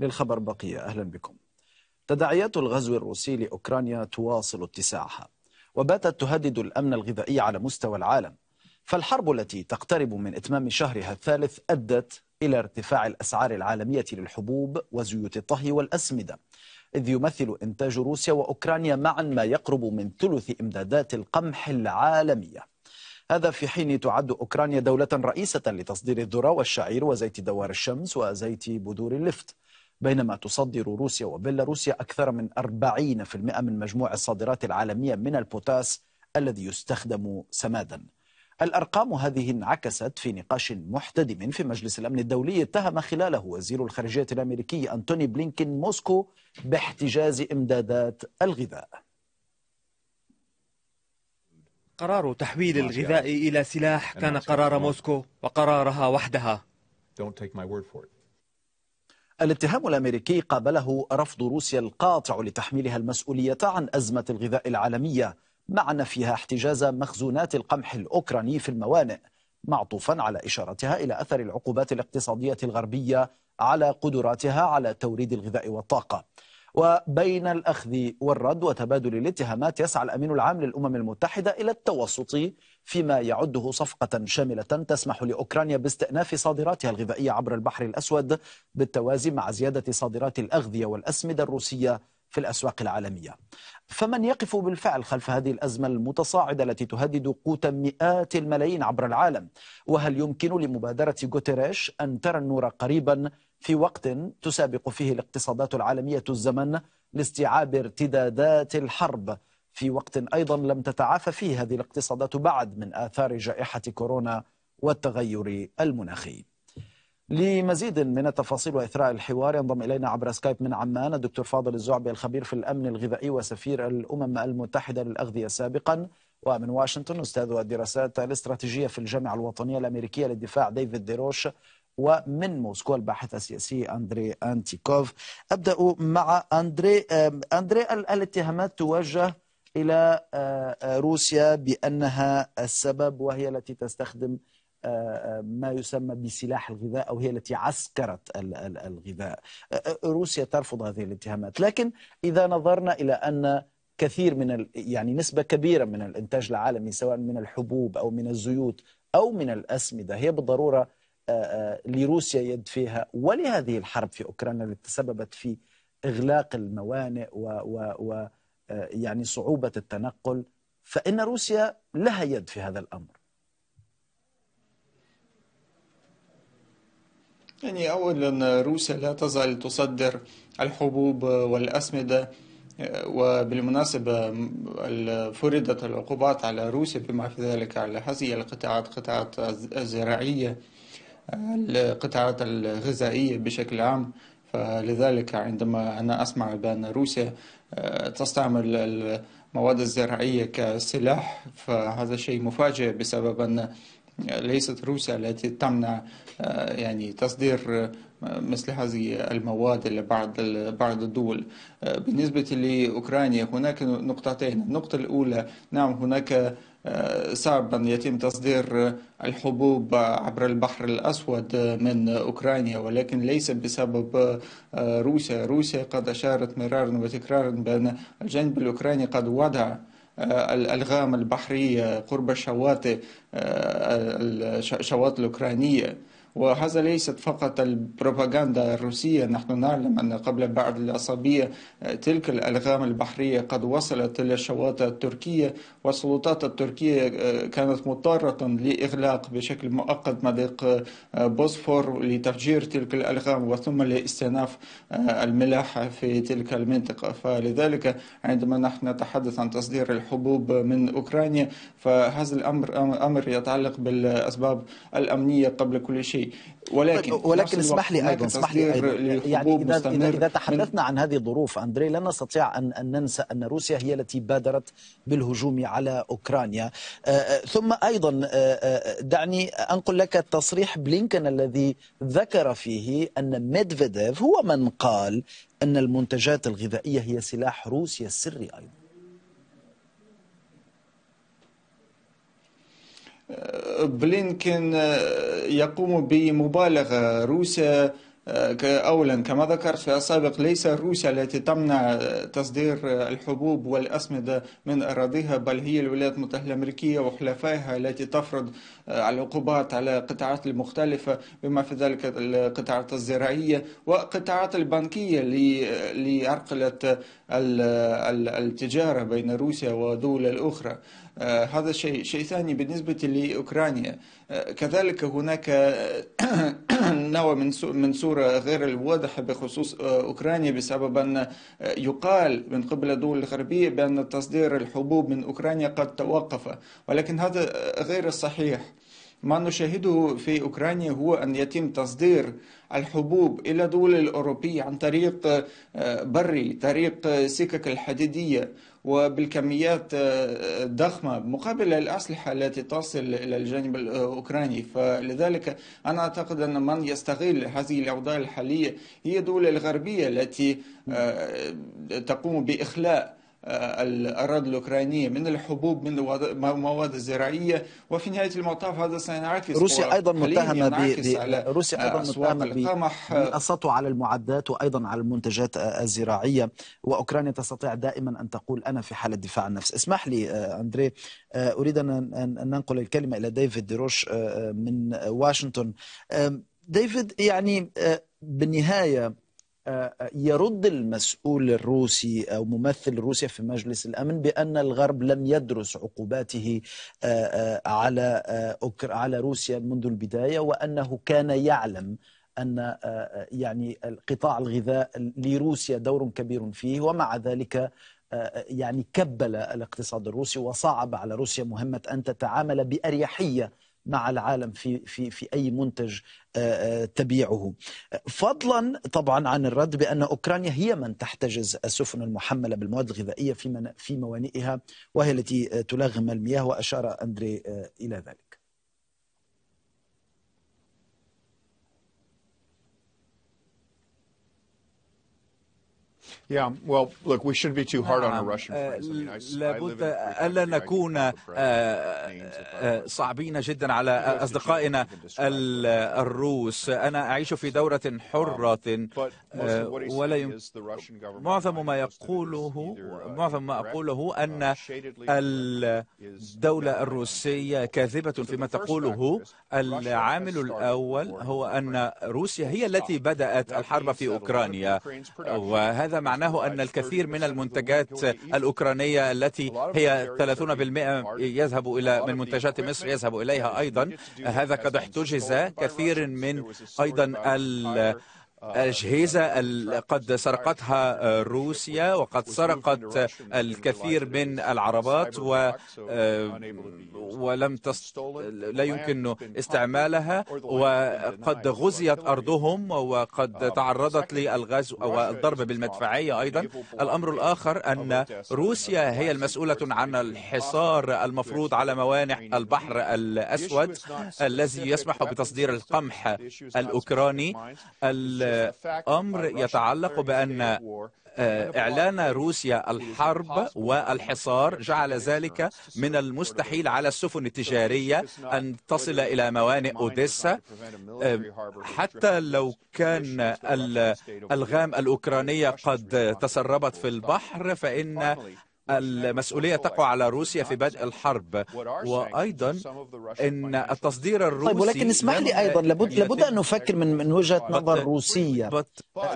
للخبر بقية أهلا بكم تداعيات الغزو الروسي لأوكرانيا تواصل اتساعها وباتت تهدد الأمن الغذائي على مستوى العالم فالحرب التي تقترب من إتمام شهرها الثالث أدت إلى ارتفاع الأسعار العالمية للحبوب وزيوت الطهي والأسمدة إذ يمثل إنتاج روسيا وأوكرانيا معا ما يقرب من ثلث إمدادات القمح العالمية هذا في حين تعد أوكرانيا دولة رئيسة لتصدير الذرة والشعير وزيت دوار الشمس وزيت بذور اللفت بينما تصدر روسيا وبيلاروسيا أكثر من 40% من مجموع الصادرات العالمية من البوتاس الذي يستخدم سمادا الأرقام هذه انعكست في نقاش محتدم في مجلس الأمن الدولي اتهم خلاله وزير الخارجية الأمريكي أنتوني بلينكين موسكو باحتجاز إمدادات الغذاء قرار تحويل الغذاء إلى سلاح كان قرار موسكو وقرارها وحدها الاتهام الأمريكي قابله رفض روسيا القاطع لتحميلها المسؤولية عن أزمة الغذاء العالمية مع نفيها احتجاز مخزونات القمح الأوكراني في الموانئ معطوفا على إشارتها إلى أثر العقوبات الاقتصادية الغربية على قدراتها على توريد الغذاء والطاقة وبين الأخذ والرد وتبادل الاتهامات يسعى الأمين العام للأمم المتحدة إلى التوسط فيما يعده صفقة شاملة تسمح لأوكرانيا باستئناف صادراتها الغذائية عبر البحر الأسود بالتوازي مع زيادة صادرات الأغذية والأسمدة الروسية في الأسواق العالمية فمن يقف بالفعل خلف هذه الأزمة المتصاعدة التي تهدد قوت مئات الملايين عبر العالم وهل يمكن لمبادرة غوتيريش أن ترى النور قريبا في وقت تسابق فيه الاقتصادات العالمية الزمن لاستيعاب ارتدادات الحرب في وقت أيضا لم تتعافى فيه هذه الاقتصادات بعد من آثار جائحة كورونا والتغير المناخي لمزيد من التفاصيل وإثراء الحوار ينضم إلينا عبر سكايب من عمان الدكتور فاضل الزعبي الخبير في الأمن الغذائي وسفير الأمم المتحدة للأغذية سابقا ومن واشنطن أستاذ الدراسات الاستراتيجية في الجامعة الوطنية الأمريكية للدفاع ديفيد ديروش ومن موسكو الباحث السياسي أندري أنتيكوف أبدأ مع أندري أندري الاتهامات توجه إلى آه، آه، روسيا بأنها السبب وهي التي تستخدم آه، ما يسمى بسلاح الغذاء أو هي التي عسكرت الغذاء روسيا ترفض هذه الاتهامات لكن إذا نظرنا إلى أن كثير من ال... يعني نسبة كبيرة من الإنتاج العالمي سواء من الحبوب أو من الزيوت أو من الأسمدة هي بالضرورة لروسيا يد فيها ولهذه الحرب في أوكرانيا التي تسببت في إغلاق الموانئ و... و... و... آه، يعني صعوبة التنقل فإن روسيا لها يد في هذا الأمر يعني أولا روسيا لا تزال تصدر الحبوب والأسمدة آه، وبالمناسبة فرضت العقوبات على روسيا بما في ذلك على هذه القطاعات قطاعات الزراعية القطاعات الغذائية بشكل عام فلذلك عندما أنا أسمع بأن روسيا تستعمل المواد الزراعية كسلاح فهذا شيء مفاجئ بسبب أن ليست روسيا التي تمنع آه، يعني تصدير آه، مثل هذه المواد لبعض بعض الدول آه، بالنسبة لأوكرانيا هناك نقطتين النقطة الأولى نعم هناك صعب أن يتم تصدير الحبوب عبر البحر الأسود من أوكرانيا ولكن ليس بسبب روسيا روسيا قد أشارت مرارا وتكرارا بأن الجانب الأوكراني قد وضع الألغام البحرية قرب الشواطئ الشواطئ الأوكرانية وهذا ليست فقط البروباغندا الروسية نحن نعلم أن قبل بعض الأسابيع آه، تلك الألغام البحرية قد وصلت إلى الشواطئ التركية والسلطات التركية آه، كانت مضطرة لإغلاق بشكل مؤقت مضيق آه، بوسفور لتفجير تلك الألغام وثم لاستئناف الملاحة في تلك المنطقة فلذلك عندما نحن نتحدث عن تصدير الحبوب من أوكرانيا فهذا الأمر أمر يتعلق بالأسباب الأمنية قبل كل شيء شيء ولكن طيب، ولكن اسمح لي ايضا اسمح لي أيضاً. يعني إذا, إذا, تحدثنا عن هذه الظروف اندري لا نستطيع ان ان ننسى ان روسيا هي التي بادرت بالهجوم على اوكرانيا آه، آه، ثم ايضا آه، دعني انقل لك تصريح بلينكن الذي ذكر فيه ان ميدفيديف هو من قال ان المنتجات الغذائيه هي سلاح روسيا السري ايضا بلينكن آه، يقوم بمبالغة روسيا آه، أولا كما ذكرت في السابق ليس روسيا التي تمنع آه، تصدير الحبوب والأسمدة من أراضيها بل هي الولايات المتحدة الأمريكية وحلفائها التي تفرض آه، العقوبات على القطاعات المختلفة بما في ذلك القطاعات الزراعية وقطاعات البنكية آه، لعرقلة التجارة بين روسيا ودول الأخرى آه، هذا شيء شيء ثاني بالنسبة لأوكرانيا كذلك هناك نوع من من صورة غير الواضحة بخصوص أوكرانيا بسبب أن يقال من قبل الدول الغربية بأن تصدير الحبوب من أوكرانيا قد توقف ولكن هذا غير صحيح ما نشاهده في اوكرانيا هو ان يتم تصدير الحبوب الى الدول الاوروبيه عن طريق آه، بري، طريق سكك الحديديه وبالكميات الضخمه آه، مقابل الاسلحه التي تصل الى الجانب الاوكراني، فلذلك انا اعتقد ان من يستغل هذه الاوضاع الحاليه هي الدول الغربيه التي آه، تقوم باخلاء آه، الاراضي الاوكرانيه من الحبوب من المواد الزراعيه وفي نهايه المطاف هذا سينعكس روسيا ايضا متهمه ب روسيا ايضا آه، متهمه بالسطو على المعدات وايضا على المنتجات آه، الزراعيه واوكرانيا تستطيع دائما ان تقول انا في حاله دفاع عن النفس اسمح لي اندري اريد ان ننقل الكلمه الى ديفيد ديروش من واشنطن ديفيد يعني بالنهايه آه، آه، يرد المسؤول الروسي او ممثل روسيا في مجلس الامن بان الغرب لم يدرس عقوباته آه، على على روسيا منذ البدايه وانه كان يعلم ان يعني قطاع الغذاء لروسيا دور كبير فيه ومع ذلك يعني كبل الاقتصاد الروسي وصعب على روسيا مهمه ان تتعامل باريحيه مع العالم في في في اي منتج آه، آه، تبيعه فضلا طبعا عن الرد بان اوكرانيا هي من تحتجز السفن المحمله بالمواد الغذائيه في في موانئها وهي التي آه، تلغم المياه واشار اندري الى ذلك نعم. لابد ألا نكون آه، صعبين جدا على أصدقائنا الروس أنا أعيش في دورة um, حرة آه، ولا uh, معظم ما يقوله معظم ما أقوله uh, أن الدولة الروسية كاذبة فيما تقوله العامل الأول هو أن روسيا هي التي بدأت الحرب في أوكرانيا وهذا معنى معناه أن الكثير من المنتجات الأوكرانية التي هي 30% يذهب إلى من منتجات مصر يذهب إليها أيضا هذا قد احتجز كثير من أيضا أجهزة قد سرقتها روسيا وقد سرقت الكثير من العربات و ولم تست... لا يمكن استعمالها وقد غزيت أرضهم وقد تعرضت للغزو والضرب بالمدفعية أيضا الأمر الآخر أن روسيا هي المسؤولة عن الحصار المفروض على موانع البحر الأسود الذي يسمح بتصدير القمح الأوكراني ال امر يتعلق بأن آه، إعلان روسيا الحرب والحصار جعل ذلك من المستحيل على السفن التجارية أن تصل إلى موانئ أوديسا آه، حتى لو كان الغام الأوكرانية قد تسربت في البحر فإن المسؤولية تقع على روسيا في بدء الحرب وأيضا أن التصدير الروسي طيب ولكن اسمح لي أيضا لابد, لابد أن نفكر من, من وجهة نظر روسية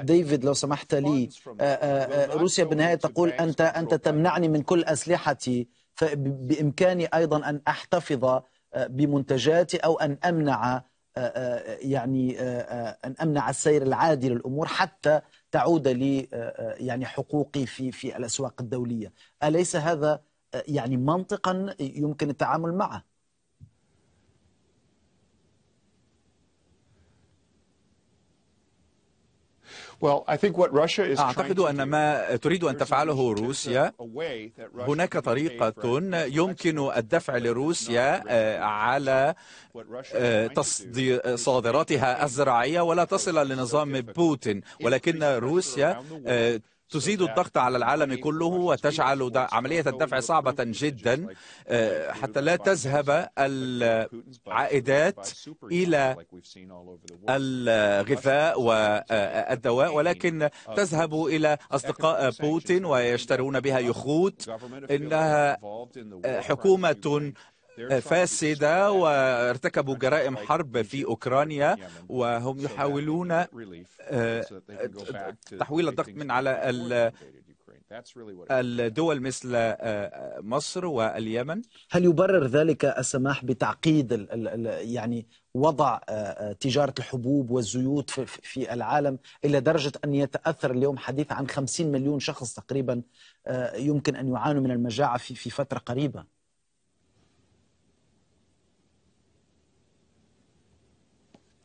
ديفيد لو سمحت لي آه، آه، آه، روسيا بالنهاية تقول أنت, أنت تمنعني من كل أسلحتي فبإمكاني أيضا أن أحتفظ بمنتجاتي أو أن أمنع يعني أن أمنع السير العادي للأمور حتى تعود لي آه، آه، يعني حقوقي في في الاسواق الدوليه اليس هذا آه، يعني منطقا يمكن التعامل معه أعتقد أن ما تريد أن تفعله روسيا هناك طريقة يمكن الدفع لروسيا آه، على آه، صادراتها الزراعية ولا تصل لنظام بوتين ولكن روسيا تزيد الضغط على العالم كله وتجعل عملية الدفع صعبة جدا حتى لا تذهب العائدات إلى الغذاء والدواء ولكن تذهب إلى أصدقاء بوتين ويشترون بها يخوت إنها حكومة آه، فاسدة وارتكبوا جرائم حرب في أوكرانيا وهم يحاولون آه، تحويل الضغط من على الدول مثل آه، مصر واليمن هل يبرر ذلك السماح بتعقيد يعني وضع تجارة الحبوب والزيوت في العالم إلى درجة أن يتأثر اليوم حديث عن 50 مليون شخص تقريبا يمكن أن يعانوا من المجاعة في فترة قريبة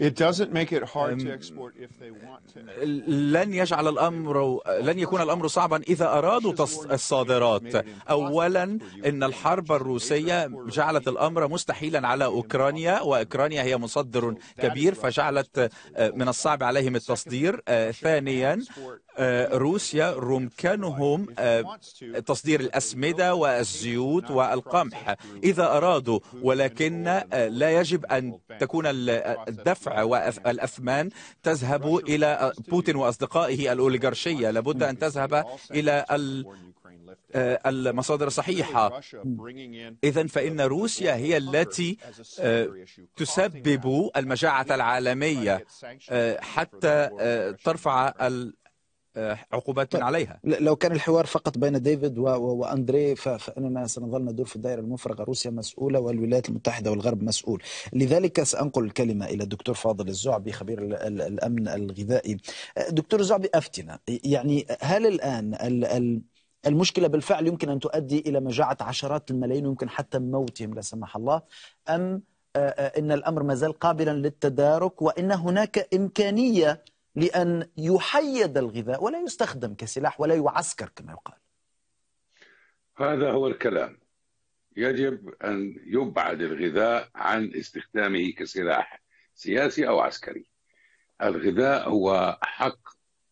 لن يجعل الأمر لن يكون الأمر صعبا إذا أرادوا الصادرات أولا إن الحرب الروسية جعلت الأمر مستحيلا على أوكرانيا وأوكرانيا هي مصدر كبير فجعلت آه، من الصعب عليهم التصدير آه، ثانيا آه، روسيا رمكانهم تصدير الأسمدة والزيوت والقمح إذا أرادوا ولكن لا يجب أن تكون الدفع الدفع والأثمان تذهب إلى بوتين وأصدقائه الأوليغارشية لابد أن تذهب إلى آه، المصادر الصحيحة إذا فإن روسيا هي التي آه، تسبب المجاعة العالمية آه، حتى ترفع آه، عقوبات طيب. عليها لو كان الحوار فقط بين ديفيد واندري فاننا سنظل ندور في الدائره المفرغه روسيا مسؤوله والولايات المتحده والغرب مسؤول لذلك سانقل الكلمه الى الدكتور فاضل الزعبي خبير الامن الغذائي آه، دكتور الزعبي افتنا يعني هل الان ال... ال... المشكلة بالفعل يمكن أن تؤدي إلى مجاعة عشرات الملايين ويمكن حتى موتهم لا سمح الله أم آه، إن الأمر ما زال قابلا للتدارك وإن هناك إمكانية لأن يحيد الغذاء ولا يستخدم كسلاح ولا يعسكر كما يقال هذا هو الكلام يجب أن يبعد الغذاء عن استخدامه كسلاح سياسي أو عسكري الغذاء هو حق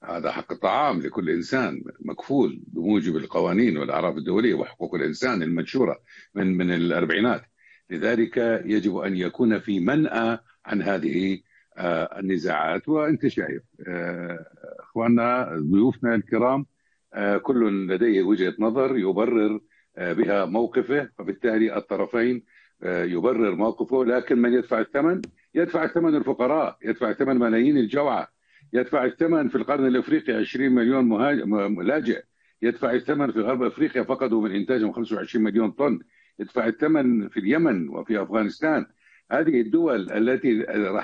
هذا حق الطعام لكل انسان مكفول بموجب القوانين والاعراف الدوليه وحقوق الانسان المنشوره من من الاربعينات لذلك يجب ان يكون في منأى عن هذه آه، النزاعات وانت شايف آه، اخواننا ضيوفنا الكرام آه، كل لديه وجهه نظر يبرر بها موقفه فبالتالي الطرفين يبرر موقفه لكن من يدفع الثمن يدفع الثمن الفقراء يدفع الثمن ملايين الجوعى يدفع الثمن في القرن الافريقي 20 مليون لاجئ يدفع الثمن في غرب افريقيا فقدوا من انتاجهم 25 مليون طن يدفع الثمن في اليمن وفي افغانستان هذه الدول التي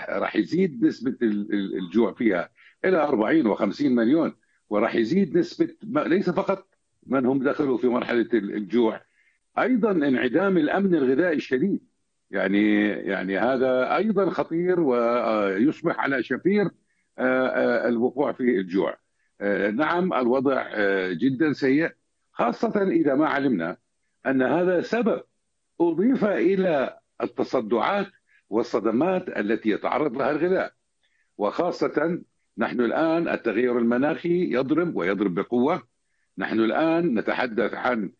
راح يزيد نسبه الجوع فيها الى 40 و50 مليون وراح يزيد نسبه ليس فقط من هم دخلوا في مرحله الجوع ايضا انعدام الامن الغذائي الشديد يعني يعني هذا ايضا خطير ويصبح على شفير آه، آه، الوقوع في الجوع آه، نعم الوضع جدا سيء خاصه اذا ما علمنا ان هذا سبب اضيف الى التصدعات والصدمات التي يتعرض لها الغذاء وخاصة نحن الآن التغير المناخي يضرب ويضرب بقوة نحن الآن نتحدث عن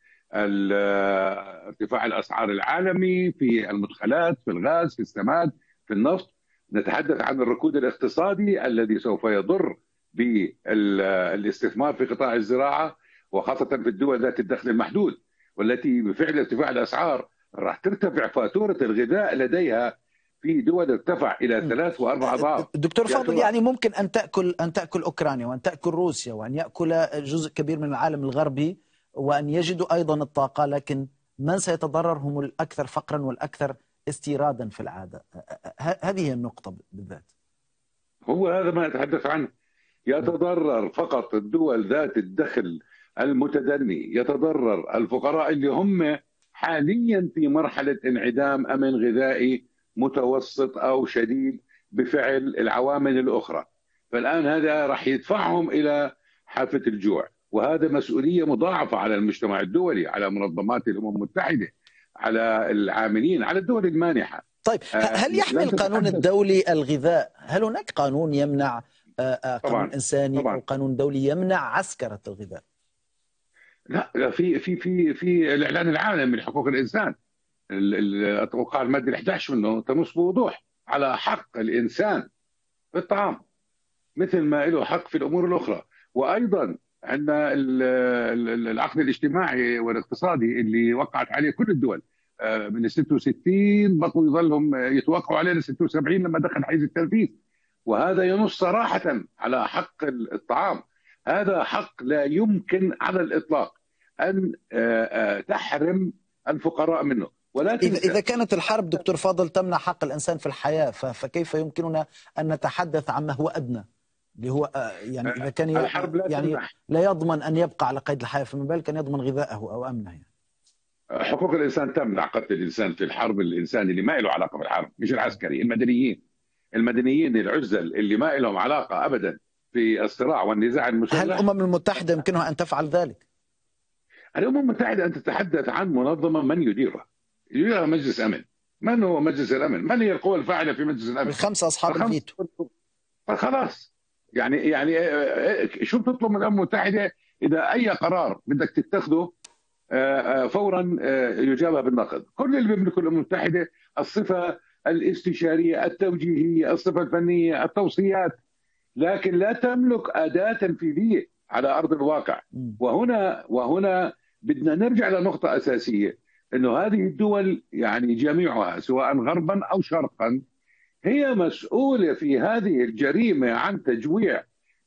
ارتفاع الأسعار العالمي في المدخلات في الغاز في السماد في النفط نتحدث عن الركود الاقتصادي الذي سوف يضر بالاستثمار في قطاع الزراعة وخاصة في الدول ذات الدخل المحدود والتي بفعل ارتفاع الأسعار راح ترتفع فاتورة الغذاء لديها في دول ارتفع الى ثلاث واربع اضعاف دكتور فاضل يعني ممكن ان تاكل ان تاكل اوكرانيا وان تاكل روسيا وان ياكل جزء كبير من العالم الغربي وان يجدوا ايضا الطاقه لكن من سيتضرر هم الاكثر فقرا والاكثر استيرادا في العاده هذه هي النقطه بالذات هو هذا ما اتحدث عنه يتضرر فقط الدول ذات الدخل المتدني يتضرر الفقراء اللي هم حاليا في مرحله انعدام امن غذائي متوسط او شديد بفعل العوامل الاخرى فالان هذا راح يدفعهم الى حافه الجوع وهذا مسؤوليه مضاعفه على المجتمع الدولي على منظمات الامم المتحده على العاملين على الدول المانحه طيب آه، هل يحمي القانون الدولي الغذاء هل هناك قانون يمنع آه، آه، قانون طبعًا. انساني طبعًا. او قانون دولي يمنع عسكره الغذاء لا في في في في الاعلان العالمي لحقوق الانسان اتوقع الماده 11 منه تنص بوضوح على حق الانسان في الطعام مثل ما له حق في الامور الاخرى وايضا عندنا العقد الاجتماعي والاقتصادي اللي وقعت عليه كل الدول آه، من ال 66 بقوا يظلهم يتوقعوا عليه ل 76 لما دخل حيز التنفيذ وهذا ينص صراحه على حق الطعام هذا حق لا يمكن على الاطلاق ان آه، آه، تحرم الفقراء منه ولكن اذا كانت الحرب دكتور فاضل تمنع حق الانسان في الحياه فكيف يمكننا ان نتحدث عما هو ادنى اللي هو آه، يعني اذا كان الحرب لا يعني تمنح. لا يضمن ان يبقى على قيد الحياه فما بالك ان يضمن غذائه او امنه يعني. حقوق الانسان تمنع قتل الانسان في الحرب الانسان اللي ما له علاقه بالحرب مش العسكري المدنيين المدنيين العزل اللي ما لهم علاقه ابدا في الصراع والنزاع المسلح هل الامم المتحده يمكنها ان تفعل ذلك؟ الامم المتحده ان تتحدث عن منظمه من يديرها يديرها مجلس امن من هو مجلس الامن؟ من هي القوى الفاعله في مجلس الامن؟ الخمسه اصحاب الفيتو فخلاص يعني يعني آه، آه، شو بتطلب من الامم المتحده اذا اي قرار بدك تتخذه آه، فورا يجاب بالنقد، كل اللي بيملكه الامم المتحده الصفه الاستشاريه، التوجيهيه، الصفه الفنيه، التوصيات لكن لا تملك اداه تنفيذيه على ارض الواقع وهنا وهنا بدنا نرجع لنقطة أساسية أنه هذه الدول يعني جميعها سواء غربا أو شرقا هي مسؤولة في هذه الجريمة عن تجويع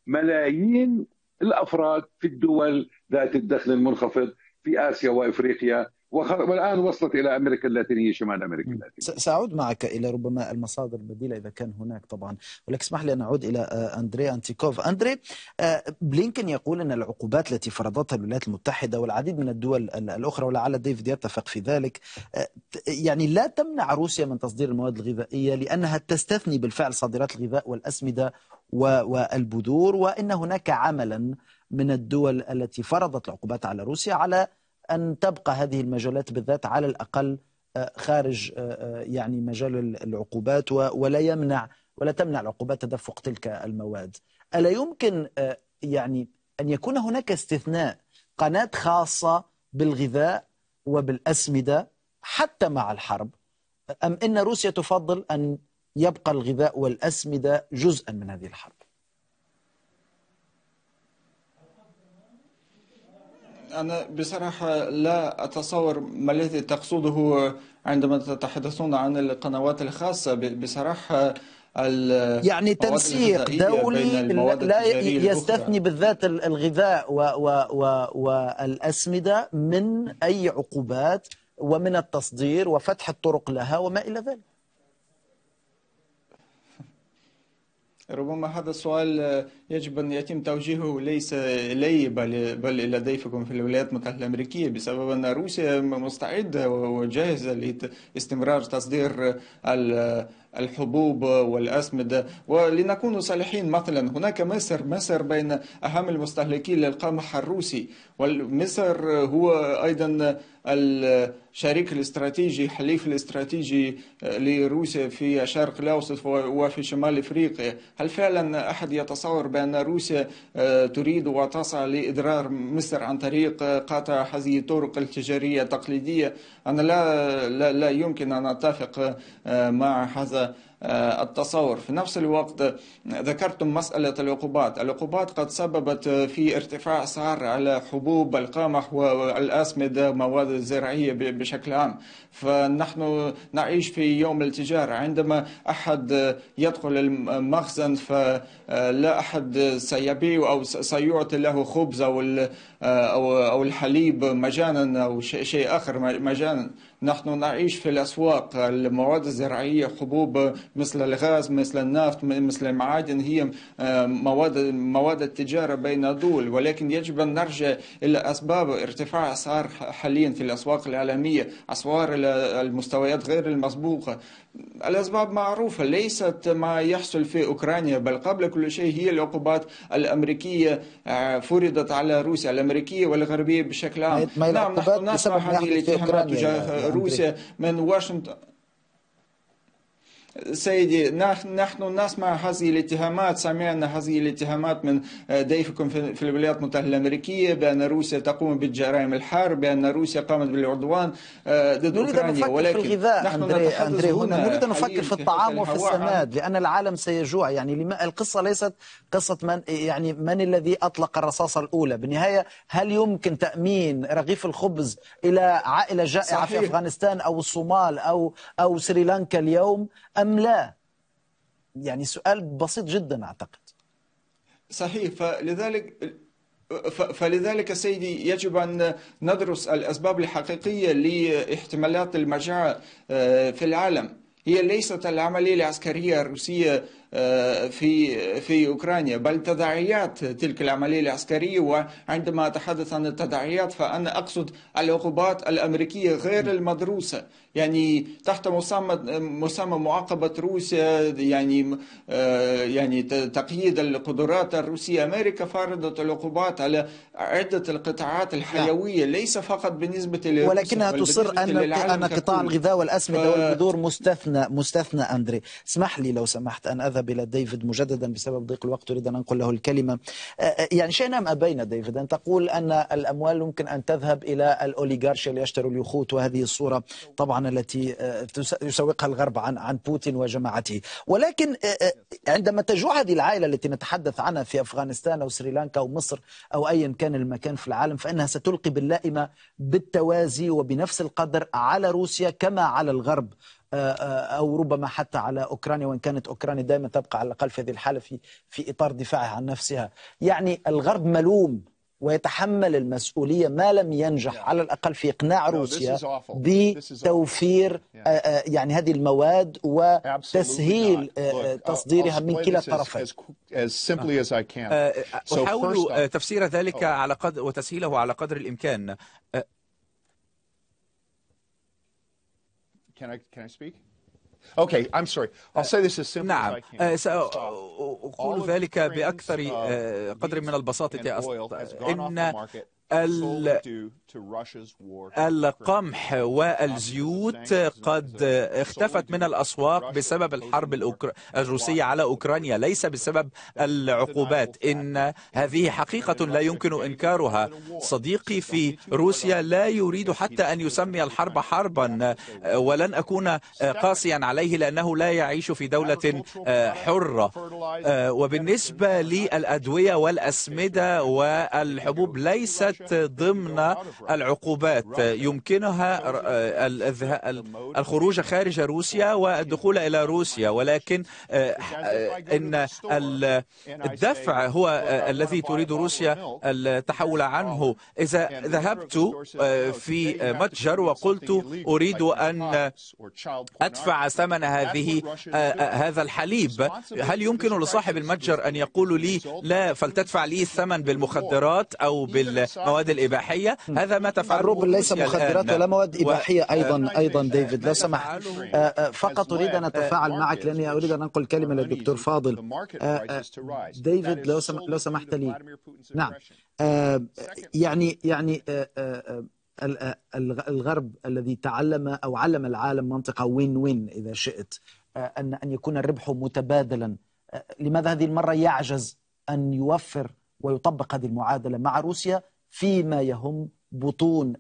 ملايين الأفراد في الدول ذات الدخل المنخفض في آسيا وإفريقيا والان وصلت الى امريكا اللاتينيه شمال امريكا اللاتينيه. ساعود معك الى ربما المصادر البديله اذا كان هناك طبعا، ولكن اسمح لي ان اعود الى آه، اندري انتيكوف، اندري آه، بلينكن يقول ان العقوبات التي فرضتها الولايات المتحده والعديد من الدول الاخرى ولعل ديفيد يتفق في ذلك آه، يعني لا تمنع روسيا من تصدير المواد الغذائيه لانها تستثني بالفعل صادرات الغذاء والاسمده والبذور وان هناك عملا من الدول التي فرضت العقوبات على روسيا على أن تبقى هذه المجالات بالذات على الأقل آه، خارج آه، آه، يعني مجال العقوبات ولا يمنع ولا تمنع العقوبات تدفق تلك المواد ألا يمكن يعني أن يكون هناك استثناء قناة خاصة بالغذاء وبالأسمدة حتى مع الحرب أم إن روسيا تفضل أن يبقى الغذاء والأسمدة جزءا من هذه الحرب أنا بصراحة لا أتصور ما الذي تقصده عندما تتحدثون عن القنوات الخاصة بصراحة يعني تنسيق دولي لا يستثني بالذات الغذاء والأسمدة من أي عقوبات ومن التصدير وفتح الطرق لها وما إلى ذلك ربما هذا السؤال آه، يجب أن يتم توجيهه ليس إلي بل, بل إلى ضيفكم في الولايات المتحدة الأمريكية بسبب أن روسيا مستعدة وجاهزة لاستمرار تصدير الحبوب والأسمدة ولنكون صالحين مثلا هناك مصر مصر بين أهم المستهلكين للقمح الروسي ومصر هو أيضا الشريك الاستراتيجي حليف الاستراتيجي لروسيا في الشرق الاوسط وفي شمال افريقيا، هل فعلا احد يتصور بان روسيا تريد وتسعى لاضرار مصر عن طريق قطع هذه الطرق التجاريه التقليديه؟ انا لا لا, لا يمكن ان اتفق مع هذا آه، التصور في نفس الوقت ذكرتم مسألة العقوبات العقوبات قد سببت في ارتفاع أسعار على حبوب القمح والأسمدة مواد الزراعية بشكل عام فنحن نعيش في يوم التجارة عندما أحد يدخل المخزن فلا أحد سيبيع أو سيعطي له خبز أو آه، أو أو الحليب مجانا أو شيء آخر مجانا نحن نعيش في الأسواق المواد الزراعية حبوب مثل الغاز مثل النفط مثل المعادن هي آه، مواد مواد التجارة بين الدول ولكن يجب أن نرجع إلى أسباب ارتفاع أسعار حاليا في الأسواق العالمية أسعار المستويات غير المسبوقة الأسباب معروفة ليست ما يحصل في أوكرانيا بل قبل كل شيء هي العقوبات الأمريكية آه، فرضت على روسيا الأمريكية والغربية بشكل عام نعم نحن نسمع هذه الاتهامات تجاه يعني، يعني روسيا من واشنطن سيدي نحن نسمع هذه الاتهامات سمعنا هذه الاتهامات من آه، ضيفكم في الولايات المتحدة الأمريكية بأن روسيا تقوم بالجرائم الحرب بأن روسيا قامت بالعدوان آه، ضد أوكرانيا ولكن في الغذاء نحن أندري, أندري هنا نريد أن نفكر في الطعام وفي السماد لأن العالم سيجوع يعني لما القصة ليست قصة من يعني من الذي أطلق الرصاصة الأولى بالنهاية هل يمكن تأمين رغيف الخبز إلى عائلة جائعة صحيح. في أفغانستان أو الصومال أو أو سريلانكا اليوم أم لا يعني سؤال بسيط جدا أعتقد صحيح فلذلك فلذلك سيدي يجب أن ندرس الأسباب الحقيقية لاحتمالات المجاعة آه، في العالم هي ليست العملية العسكرية الروسية آه، في في اوكرانيا بل تداعيات تلك العمليه العسكريه وعندما اتحدث عن التداعيات فانا اقصد العقوبات الامريكيه غير المدروسه يعني تحت مسمى مسمى معاقبه روسيا يعني آه، يعني تقييد القدرات الروسيه امريكا فرضت العقوبات على عده القطاعات نعم. الحيويه ليس فقط بالنسبه لروسيا ولكنها تصر ان ان قطاع الغذاء والاسمده والبذور مستثنى مستثنى اندري اسمح لي لو سمحت ان اذهب الذهاب إلى ديفيد مجددا بسبب ضيق الوقت أريد أن أنقل له الكلمة أه، أه، يعني شئنا أم أبينا ديفيد أن تقول أن الأموال يمكن أن تذهب إلى الأوليغارشيا اللي يشتروا اليخوت وهذه الصورة طبعا التي أه، يسوقها الغرب عن عن بوتين وجماعته ولكن عندما تجوع هذه العائلة التي نتحدث عنها في أفغانستان أو سريلانكا أو مصر أو أيا كان المكان في العالم فإنها ستلقي باللائمة بالتوازي وبنفس القدر على روسيا كما على الغرب آه، آه، أو ربما حتى على أوكرانيا وإن كانت أوكرانيا دائما تبقى على الأقل في هذه الحالة في, في إطار دفاعها عن نفسها يعني الغرب ملوم ويتحمل المسؤولية ما لم ينجح على الأقل في إقناع روسيا بتوفير آه، يعني هذه المواد وتسهيل تصديرها من كلا الطرفين أحاول تفسير ذلك oh. على قدر وتسهيله على قدر الإمكان can I speak? Okay, I'm sorry. I'll say this as simple نعم. as I can. سأقول ذلك بأكثر uh, قدر من البساطة يا القمح والزيوت قد اختفت من الأسواق بسبب الحرب الروسية على أوكرانيا ليس بسبب العقوبات إن هذه حقيقة لا يمكن إنكارها صديقي في روسيا لا يريد حتى أن يسمي الحرب حربا ولن أكون قاسيا عليه لأنه لا يعيش في دولة آه، حرة آه، وبالنسبة للأدوية والأسمدة والحبوب ليست ضمن العقوبات يمكنها آه، الخروج خارج روسيا والدخول إلى روسيا ولكن آه، آه، إن الدفع هو الذي تريد روسيا التحول عنه إذا ذهبت في متجر وقلت أريد أن أدفع ثمن هذه هذا الحليب هل يمكن لصاحب المتجر أن يقول لي لا فلتدفع لي الثمن بالمخدرات أو بالمواد الإباحية هذا هذا ما تفعله الروبل ليس مخدرات ولا مواد إباحية آه، أيضا طيب، أيضا آه، ديفيد لو سمحت آه، فقط أريد أن أتفاعل معك لأني أريد أن أنقل كلمة للدكتور فاضل ديفيد لو لو سمحت لي نعم يعني يعني الغرب الذي تعلم أو علم العالم منطقة وين وين إذا شئت أن أن يكون الربح متبادلا لماذا هذه المرة يعجز أن يوفر ويطبق هذه المعادلة مع روسيا فيما يهم بطون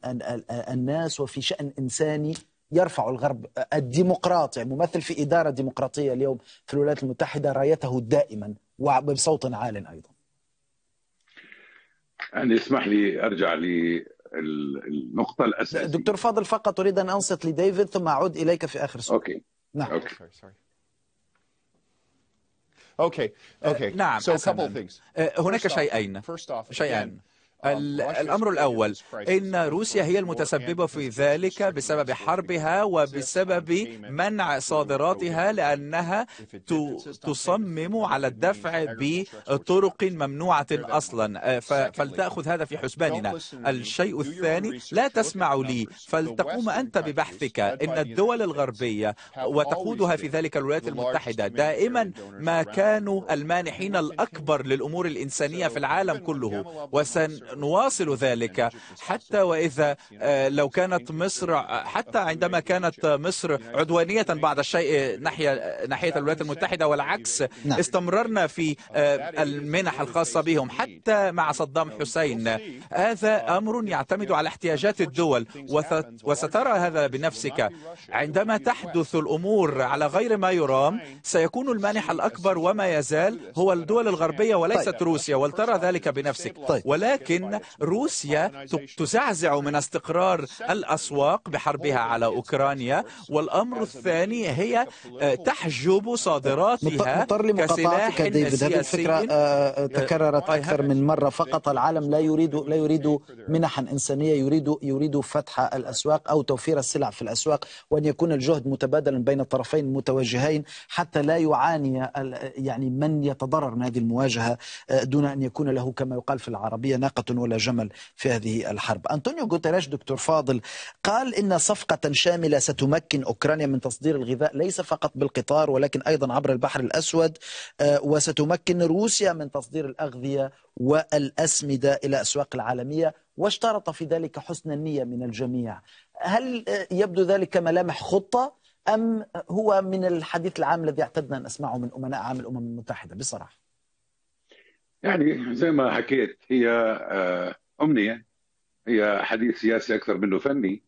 الناس وفي شأن إنساني يرفع الغرب الديمقراطي يعني ممثل في إدارة ديمقراطية اليوم في الولايات المتحدة رايته دائما وبصوت عال أيضا أنا اسمح لي أرجع النقطة الأساسية دكتور فاضل فقط أريد أن أنصت لديفيد ثم أعود إليك في آخر سؤال أوكي نعم أوكي. اوكي اوكي أه، نعم so أه، هناك شيئين شيئين. آه، الأمر الأول إن روسيا هي المتسببة في ذلك بسبب حربها وبسبب منع صادراتها لأنها تصمم على الدفع بطرق ممنوعة أصلا آه، فلتأخذ هذا في حسباننا الشيء الثاني لا تسمع لي فلتقوم أنت ببحثك إن الدول الغربية وتقودها في ذلك الولايات المتحدة دائما ما كانوا المانحين الأكبر للأمور الإنسانية في العالم كله وسن نواصل ذلك حتى وإذا آه، لو كانت مصر آه، حتى عندما كانت مصر عدوانية بعض الشيء ناحية آه، ناحية الولايات المتحدة والعكس نعم. استمررنا في المنح الخاصة بهم حتى مع صدام حسين هذا أمر يعتمد على احتياجات الدول وسترى هذا بنفسك عندما تحدث الأمور على غير ما يرام سيكون المانح الأكبر وما يزال هو الدول الغربية وليست طيب. روسيا ولترى ذلك بنفسك طيب. ولكن أن روسيا تزعزع من استقرار الأسواق بحربها على أوكرانيا والأمر الثاني هي آه، تحجب صادراتها مضطر لمقاطعتك ديفيد هذه الفكرة آه، آه، تكررت أكثر من مرة فقط العالم لا يريد لا يريد منحا إنسانية يريد يريد فتح الأسواق أو توفير السلع في الأسواق وأن يكون الجهد متبادلا بين الطرفين متوجهين حتى لا يعاني يعني من يتضرر من هذه المواجهة دون أن يكون له كما يقال في العربية ناقة ولا جمل في هذه الحرب أنطونيو غوتيريش دكتور فاضل قال إن صفقة شاملة ستمكن أوكرانيا من تصدير الغذاء ليس فقط بالقطار ولكن أيضا عبر البحر الأسود آه، وستمكن روسيا من تصدير الأغذية والأسمدة إلى أسواق العالمية واشترط في ذلك حسن النية من الجميع هل آه، يبدو ذلك ملامح خطة أم هو من الحديث العام الذي اعتدنا أن أسمعه من أمناء عام الأمم المتحدة بصراحة يعني زي ما حكيت هي آه، أمنية هي حديث سياسي أكثر منه فني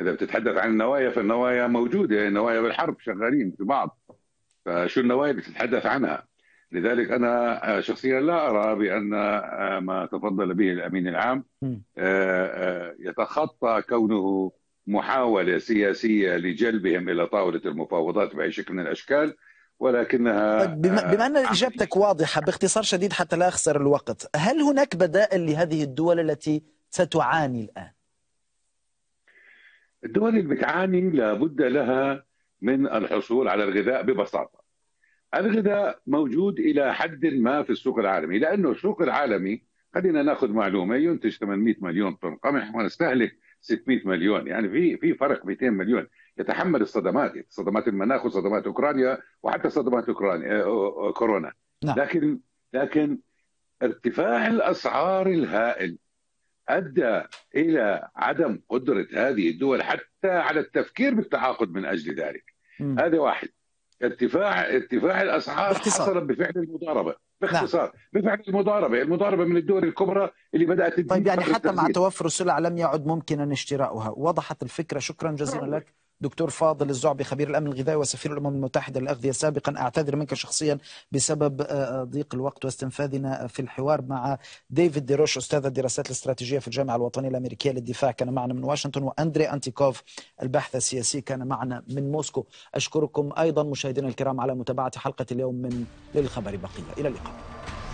إذا بتتحدث عن النوايا فالنوايا موجودة النوايا بالحرب شغالين في بعض فشو النوايا اللي بتتحدث عنها لذلك أنا آه، شخصيا لا أرى بأن آه، ما تفضل به الأمين العام يتخطى كونه محاولة سياسية لجلبهم إلى طاولة المفاوضات بأي شكل من الأشكال ولكنها طيب، بما, آه، بما أن إجابتك واضحة باختصار شديد حتى لا أخسر الوقت هل هناك بدائل لهذه الدول التي ستعاني الآن؟ الدول اللي بتعاني لابد لها من الحصول على الغذاء ببساطة الغذاء موجود إلى حد ما في السوق العالمي لأنه السوق العالمي خلينا ناخذ معلومة ينتج 800 مليون طن قمح ونستهلك 600 مليون يعني في في فرق 200 مليون يتحمل الصدمات صدمات المناخ وصدمات اوكرانيا وحتى صدمات اوكرانيا آه، كورونا نعم. لكن لكن ارتفاع الاسعار الهائل ادى الى عدم قدره هذه الدول حتى على التفكير بالتعاقد من اجل ذلك م. هذا واحد ارتفاع ارتفاع الاسعار باختصار. حصل بفعل المضاربه نعم. باختصار نعم. بفعل المضاربه المضاربه من الدول الكبرى اللي بدات طيب يعني حتى مع توفر السلع لم يعد ممكنا اشتراؤها وضحت الفكره شكرا جزيلا نعم. لك دكتور فاضل الزعبي خبير الامن الغذائي وسفير الامم المتحده للاغذيه سابقا اعتذر منك شخصيا بسبب آه، آه، ضيق الوقت واستنفاذنا في الحوار مع ديفيد ديروش استاذ الدراسات الاستراتيجيه في الجامعه الوطنيه الامريكيه للدفاع كان معنا من واشنطن واندري انتيكوف الباحث السياسي كان معنا من موسكو اشكركم ايضا مشاهدينا الكرام على متابعه حلقه اليوم من للخبر بقيه الى اللقاء